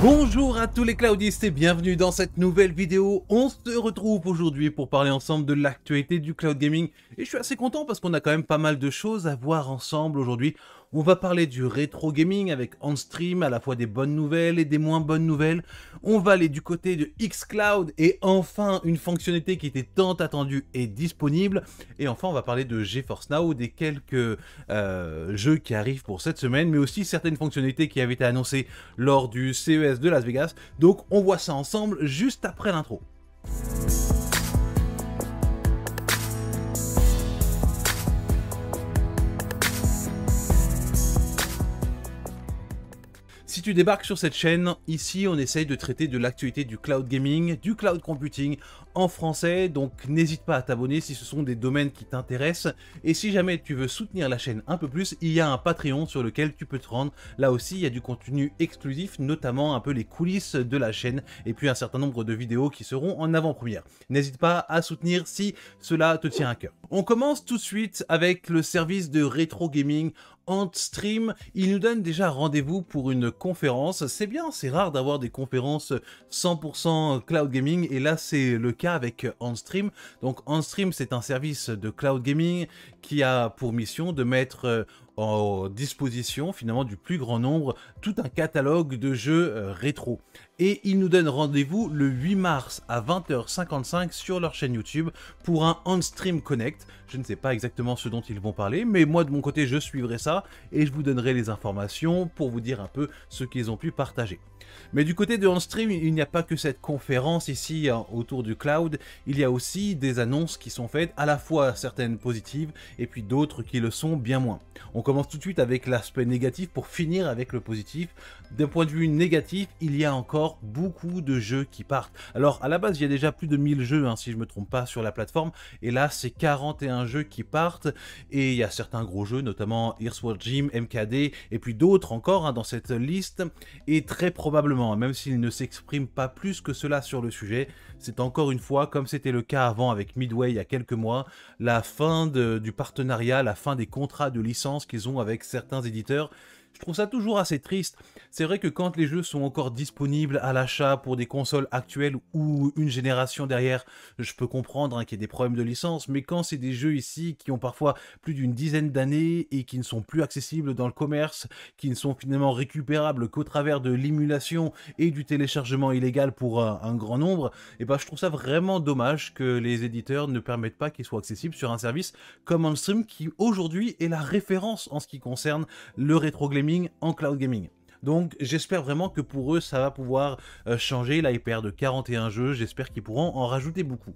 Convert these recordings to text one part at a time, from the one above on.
Bonjour à tous les cloudistes et bienvenue dans cette nouvelle vidéo. On se retrouve aujourd'hui pour parler ensemble de l'actualité du cloud gaming et je suis assez content parce qu'on a quand même pas mal de choses à voir ensemble aujourd'hui. On va parler du rétro gaming avec On Stream, à la fois des bonnes nouvelles et des moins bonnes nouvelles. On va aller du côté de xCloud et enfin une fonctionnalité qui était tant attendue et disponible. Et enfin, on va parler de GeForce Now, des quelques euh, jeux qui arrivent pour cette semaine, mais aussi certaines fonctionnalités qui avaient été annoncées lors du CES de Las Vegas. Donc on voit ça ensemble juste après l'intro. tu débarques sur cette chaîne, ici on essaye de traiter de l'actualité du cloud gaming, du cloud computing en français, donc n'hésite pas à t'abonner si ce sont des domaines qui t'intéressent. Et si jamais tu veux soutenir la chaîne un peu plus, il y a un Patreon sur lequel tu peux te rendre. Là aussi, il y a du contenu exclusif, notamment un peu les coulisses de la chaîne et puis un certain nombre de vidéos qui seront en avant-première. N'hésite pas à soutenir si cela te tient à cœur. On commence tout de suite avec le service de rétro gaming onstream Stream. Il nous donne déjà rendez-vous pour une conférence. C'est bien, c'est rare d'avoir des conférences 100% cloud gaming et là c'est le cas avec onstream Stream. Donc onstream Stream, c'est un service de cloud gaming qui a pour mission de mettre euh, en disposition finalement du plus grand nombre tout un catalogue de jeux euh, rétro. Et ils nous donnent rendez-vous le 8 mars à 20h55 sur leur chaîne YouTube pour un on-stream connect. Je ne sais pas exactement ce dont ils vont parler, mais moi de mon côté je suivrai ça et je vous donnerai les informations pour vous dire un peu ce qu'ils ont pu partager. Mais du côté de OnStream, il n'y a pas que cette conférence ici hein, autour du cloud, il y a aussi des annonces qui sont faites, à la fois certaines positives et puis d'autres qui le sont bien moins. On commence tout de suite avec l'aspect négatif pour finir avec le positif. D'un point de vue négatif, il y a encore beaucoup de jeux qui partent. Alors à la base, il y a déjà plus de 1000 jeux, hein, si je ne me trompe pas, sur la plateforme, et là c'est 41 jeux qui partent, et il y a certains gros jeux, notamment Earthworld Gym, MKD, et puis d'autres encore hein, dans cette liste, et très probablement probablement, même s'ils ne s'expriment pas plus que cela sur le sujet, c'est encore une fois, comme c'était le cas avant avec Midway il y a quelques mois, la fin du partenariat, la fin des contrats de licence qu'ils ont avec certains éditeurs, je trouve ça toujours assez triste. C'est vrai que quand les jeux sont encore disponibles à l'achat pour des consoles actuelles ou une génération derrière, je peux comprendre hein, qu'il y ait des problèmes de licence, mais quand c'est des jeux ici qui ont parfois plus d'une dizaine d'années et qui ne sont plus accessibles dans le commerce, qui ne sont finalement récupérables qu'au travers de l'émulation et du téléchargement illégal pour euh, un, grand nombre, et eh ben je trouve ça vraiment dommage que les éditeurs ne permettent pas qu'ils soient accessibles sur un service comme OnStream qui aujourd'hui est la référence en ce qui concerne le rétro en cloud gaming. Donc j'espère vraiment que pour eux ça va pouvoir euh, changer. la hyper de 41 jeux, j'espère qu'ils pourront en rajouter beaucoup.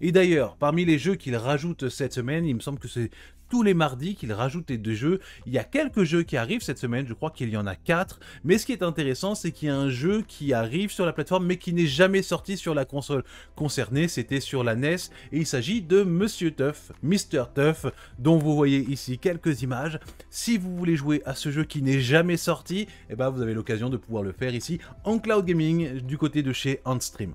Et d'ailleurs, parmi les jeux qu'ils rajoutent cette semaine, il me semble que c'est tous les mardis qu'il rajoutait des jeux. Il y a quelques jeux qui arrivent cette semaine, je crois qu'il y en a quatre. Mais ce qui est intéressant, c'est qu'il y a un jeu qui arrive sur la plateforme, mais qui n'est jamais sorti sur la console concernée. C'était sur la NES, et il s'agit de Monsieur Tuff, Mr. Tuff, dont vous voyez ici quelques images. Si vous voulez jouer à ce jeu qui n'est jamais sorti, eh ben vous avez l'occasion de pouvoir le faire ici en cloud gaming du côté de chez Handstream.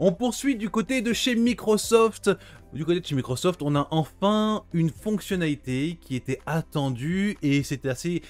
On poursuit du côté de chez Microsoft du côté de chez Microsoft, on a enfin une fonctionnalité qui était attendue et c'était assez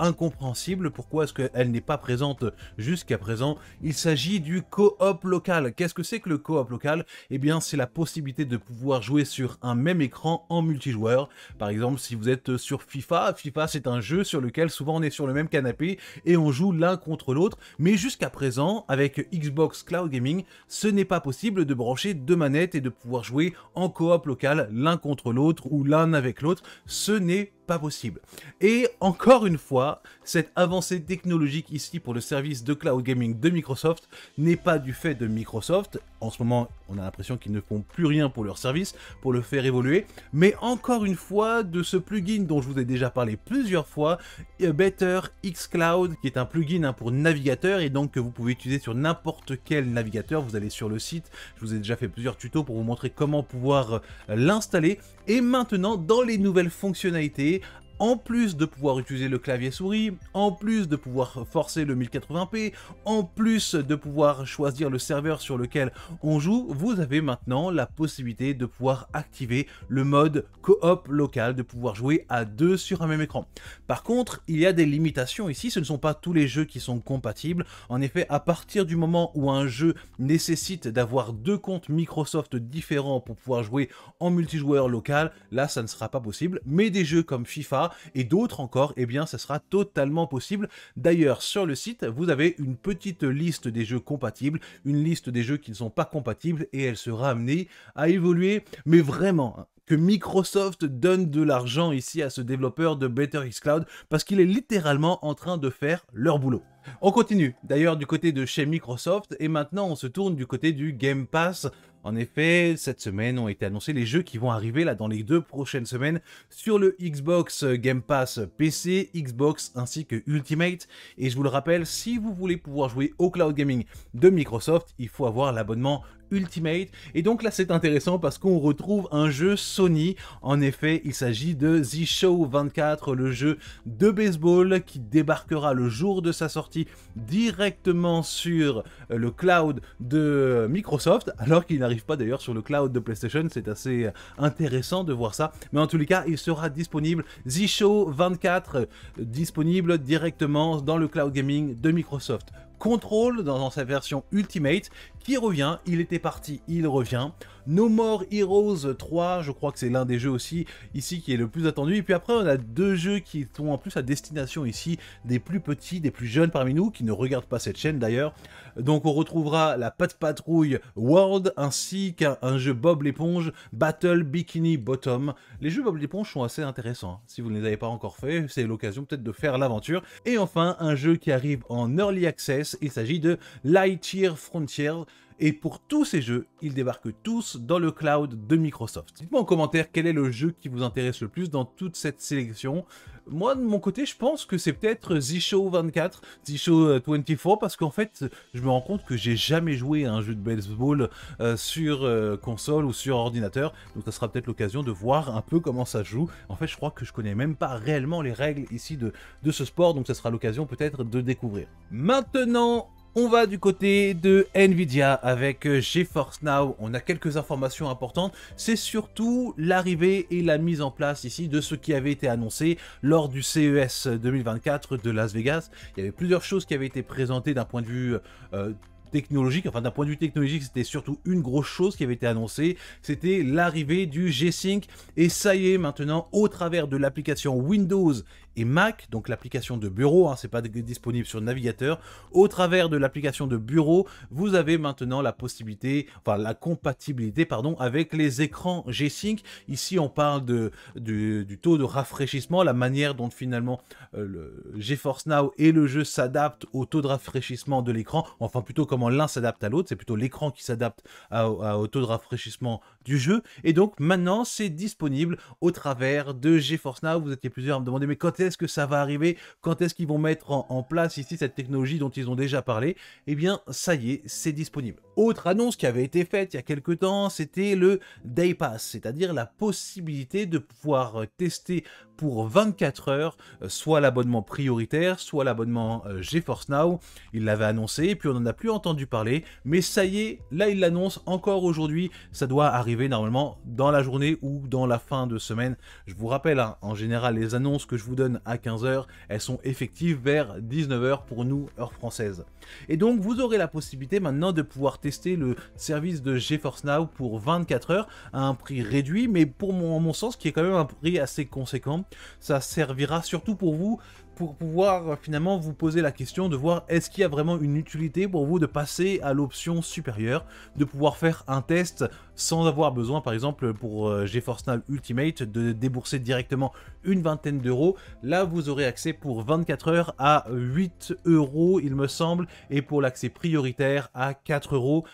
incompréhensible pourquoi est-ce qu'elle n'est pas présente jusqu'à présent. Il s'agit du co-op local. Qu'est-ce que c'est que le co-op local Eh bien, c'est la possibilité de pouvoir jouer sur un même écran en multijoueur. Par exemple, si vous êtes sur FIFA, FIFA c'est un jeu sur lequel souvent on est sur le même canapé et on joue l'un contre l'autre. Mais jusqu'à présent, avec Xbox Cloud Gaming, ce n'est pas possible de brancher deux manettes et de pouvoir jouer en coop locale, l'un contre l'autre ou l'un avec l'autre. Ce n'est pas possible. Et encore une fois, cette avancée technologique ici pour le service de cloud gaming de Microsoft n'est pas du fait de Microsoft. En ce moment, on a l'impression qu'ils ne font plus rien pour leur service, pour le faire évoluer, mais encore une fois de ce plugin dont je vous ai déjà parlé plusieurs fois, euh, Better X qui est un plugin hein, pour navigateur et donc que vous pouvez utiliser sur n'importe quel navigateur. Vous allez sur le site, je vous ai déjà fait plusieurs tutos pour vous montrer comment pouvoir euh, l'installer. Et maintenant, dans les nouvelles fonctionnalités, en plus de pouvoir utiliser le clavier souris, en plus de pouvoir forcer le 1080p, en plus de pouvoir choisir le serveur sur lequel on joue, vous avez maintenant la possibilité de pouvoir activer le mode coop local, de pouvoir jouer à deux sur un même écran. Par contre, il y a des limitations ici, ce ne sont pas tous les jeux qui sont compatibles. En effet, à partir du moment où un jeu nécessite d'avoir deux comptes Microsoft différents pour pouvoir jouer en multijoueur local, là ça ne sera pas possible, mais des jeux comme FIFA, et d'autres encore, eh bien, ça sera totalement possible. D'ailleurs, sur le site, vous avez une petite liste des jeux compatibles, une liste des jeux qui ne sont pas compatibles, et elle sera amenée à évoluer. Mais vraiment, hein, que Microsoft donne de l'argent ici à ce développeur de Better Cloud parce qu'il est littéralement en train de faire leur boulot. On continue d'ailleurs du côté de chez Microsoft et maintenant on se tourne du côté du Game Pass. En effet, cette semaine ont été annoncés les jeux qui vont arriver là dans les deux prochaines semaines sur le Xbox Game Pass PC, Xbox ainsi que Ultimate. Et je vous le rappelle, si vous voulez pouvoir jouer au cloud gaming de Microsoft, il faut avoir l'abonnement Ultimate. Et donc là, c'est intéressant parce qu'on retrouve un jeu Sony. En effet, il s'agit de The Show 24, le jeu de baseball qui débarquera le jour de sa sortie directement sur euh, le cloud de Microsoft, alors qu'il n'arrive pas d'ailleurs sur le cloud de PlayStation. C'est assez euh, intéressant de voir ça. Mais en tous les cas, il sera disponible show 24, euh, disponible directement dans le cloud gaming de Microsoft. Control dans sa version Ultimate revient, il était parti, il revient. No More Heroes 3, je crois que c'est l'un des jeux aussi ici qui est le plus attendu. Et puis après, on a deux jeux qui sont en plus à destination ici des plus petits, des plus jeunes parmi nous, qui ne regardent pas cette chaîne d'ailleurs. Donc on retrouvera la Pat Patrouille World ainsi qu'un jeu Bob l'éponge Battle Bikini Bottom. Les jeux Bob l'éponge sont assez intéressants. Hein. Si vous ne les avez pas encore faits, c'est l'occasion peut-être de faire l'aventure. Et enfin, un jeu qui arrive en Early Access, il s'agit de Lightyear Frontier. Et pour tous ces jeux, ils débarquent tous dans le cloud de Microsoft. Dites-moi en commentaire quel est le jeu qui vous intéresse le plus dans toute cette sélection. Moi, de mon côté, je pense que c'est peut-être The Show 24, The Show 24, parce qu'en fait, je me rends compte que j'ai jamais joué à un jeu de baseball euh, sur euh, console ou sur ordinateur. Donc, ça sera peut-être l'occasion de voir un peu comment ça joue. En fait, je crois que je connais même pas réellement les règles ici de, de ce sport, donc ça sera l'occasion peut-être de découvrir. Maintenant, on va du côté de Nvidia avec euh, GeForce Now. On a quelques informations importantes. C'est surtout l'arrivée et la mise en place ici de ce qui avait été annoncé lors du CES 2024 de Las Vegas. Il y avait plusieurs choses qui avaient été présentées d'un point de vue euh, technologique, enfin d'un point de vue technologique, c'était surtout une grosse chose qui avait été annoncée, c'était l'arrivée du G-Sync. Et ça y est, maintenant, au travers de l'application Windows Mac, donc l'application de bureau, hein, c'est pas disponible sur navigateur. Au travers de l'application de bureau, vous avez maintenant la possibilité, enfin la compatibilité, pardon, avec les écrans G-Sync. Ici, on parle de, du, taux de rafraîchissement, la manière dont finalement euh, le GeForce Now et le jeu s'adaptent au taux de rafraîchissement de l'écran. Enfin, plutôt comment l'un s'adapte à l'autre, c'est plutôt l'écran qui s'adapte au taux de rafraîchissement du jeu. Et donc maintenant, c'est disponible au travers de GeForce Now. Vous étiez plusieurs à me demander, mais quand est est-ce que ça va arriver, quand est-ce qu'ils vont mettre en, en place ici cette technologie dont ils ont déjà parlé, eh bien ça y est, c'est disponible. Autre annonce qui avait été faite il y a quelque temps, c'était le Day Pass, c'est-à-dire la possibilité de pouvoir euh, tester pour 24 heures euh, soit l'abonnement prioritaire, soit l'abonnement euh, GeForce Now. Il l'avait annoncé, puis on n'en a plus entendu parler, mais ça y est, là il l'annonce encore aujourd'hui, ça doit arriver normalement dans la journée ou dans la fin de semaine. Je vous rappelle, hein, en général, les annonces que je vous donne à 15h, elles sont effectives vers 19h pour nous, heure française. Et donc vous aurez la possibilité maintenant de pouvoir tester tester le service de GeForce Now pour 24 heures à un prix réduit, mais pour mon sens qui est quand même un prix assez conséquent. Ça servira surtout pour vous pour pouvoir euh, finalement vous poser la question de voir est-ce qu'il y a vraiment une utilité pour vous de passer à l'option supérieure, de pouvoir faire un test sans avoir besoin par exemple pour euh, GeForce Now Ultimate de débourser directement une vingtaine d'euros. Là vous aurez accès pour 24 heures à 8 euros il me semble et pour l'accès prioritaire à 4 euros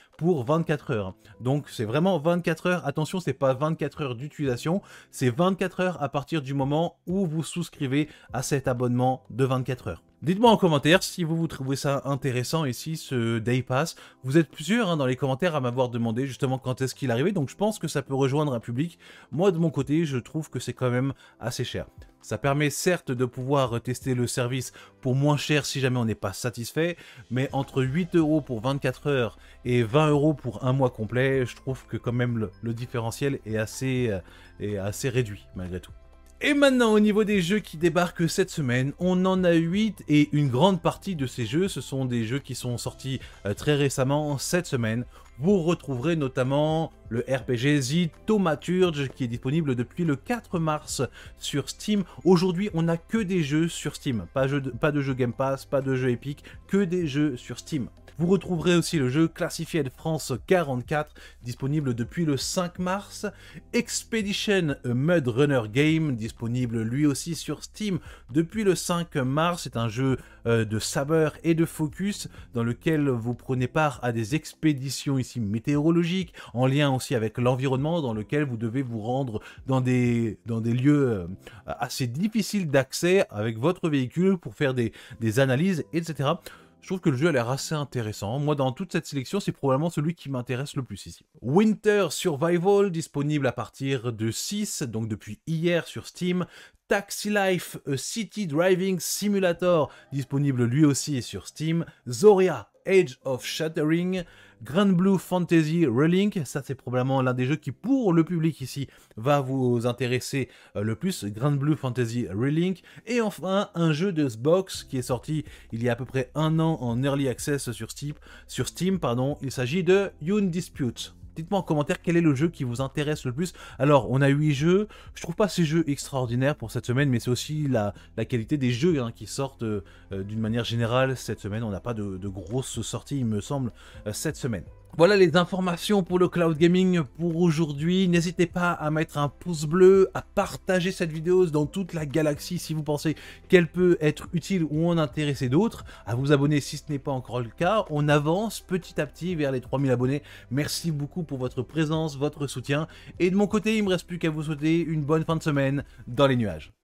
24 heures. Donc c'est vraiment 24 heures, attention c'est pas 24 heures d'utilisation, c'est 24 heures à partir du moment où vous souscrivez à cet abonnement de 24 heures. Dites-moi en commentaire si vous, vous trouvez ça intéressant et si ce Day Pass, vous êtes plusieurs hein, dans les commentaires à m'avoir demandé justement quand est-ce qu'il arrivait, donc je pense que ça peut rejoindre un public. Moi de mon côté, je trouve que c'est quand même assez cher. Ça permet certes de pouvoir tester le service pour moins cher si jamais on n'est pas satisfait, mais entre 8 euros pour 24 heures et 20 euros pour un mois complet, je trouve que quand même le, différentiel est assez, euh, est assez réduit malgré tout. Et maintenant, au niveau des jeux qui débarquent cette semaine, on en a 8 et une grande partie de ces jeux, ce sont des jeux qui sont sortis euh, très récemment cette semaine. Vous retrouverez notamment le RPG Tomaturge, qui est disponible depuis le 4 mars sur Steam. Aujourd'hui, on n'a que des jeux sur Steam, pas, de, pas de jeu Game Pass, pas de jeu Epic, que des jeux sur Steam. Vous retrouverez aussi le jeu Classified France 44, disponible depuis le 5 mars. Expedition Mud Runner Game, disponible lui aussi sur Steam depuis le 5 mars. C'est un jeu euh, de saveur et de focus dans lequel vous prenez part à des expéditions ici météorologiques en lien avec l'environnement dans lequel vous devez vous rendre dans des, dans des lieux euh, assez difficiles d'accès avec votre véhicule pour faire des, des analyses, etc. Je trouve que le jeu a l'air assez intéressant. Moi, dans toute cette sélection, c'est probablement celui qui m'intéresse le plus ici. Winter Survival, disponible à partir de 6, donc depuis hier sur Steam. Taxi Life A City Driving Simulator, disponible lui aussi sur Steam. Zoria Age of Shattering. Grand Blue Fantasy Relink, ça c'est probablement l'un des jeux qui pour le public ici va vous intéresser euh, le plus, Grand Blue Fantasy Relink. Et enfin un jeu de Xbox qui est sorti il y a à peu près un an en Early Access sur Steam, sur Steam pardon. il s'agit de Yoon Dispute dites-moi en commentaire quel est le jeu qui vous intéresse le plus. Alors, on a 8 jeux. Je trouve pas ces jeux extraordinaires pour cette semaine, mais c'est aussi la, qualité des jeux hein, qui sortent euh, euh, d'une manière générale cette semaine. On n'a pas de, de grosses sorties, il me semble, euh, cette semaine. Voilà les informations pour le cloud gaming pour aujourd'hui. N'hésitez pas à mettre un pouce bleu, à partager cette vidéo dans toute la galaxie si vous pensez qu'elle peut être utile ou en intéresser d'autres, à vous abonner si ce n'est pas encore le cas. On avance petit à petit vers les 3000 abonnés. Merci beaucoup pour votre présence, votre soutien. Et de mon côté, il me reste plus qu'à vous souhaiter une bonne fin de semaine dans les nuages.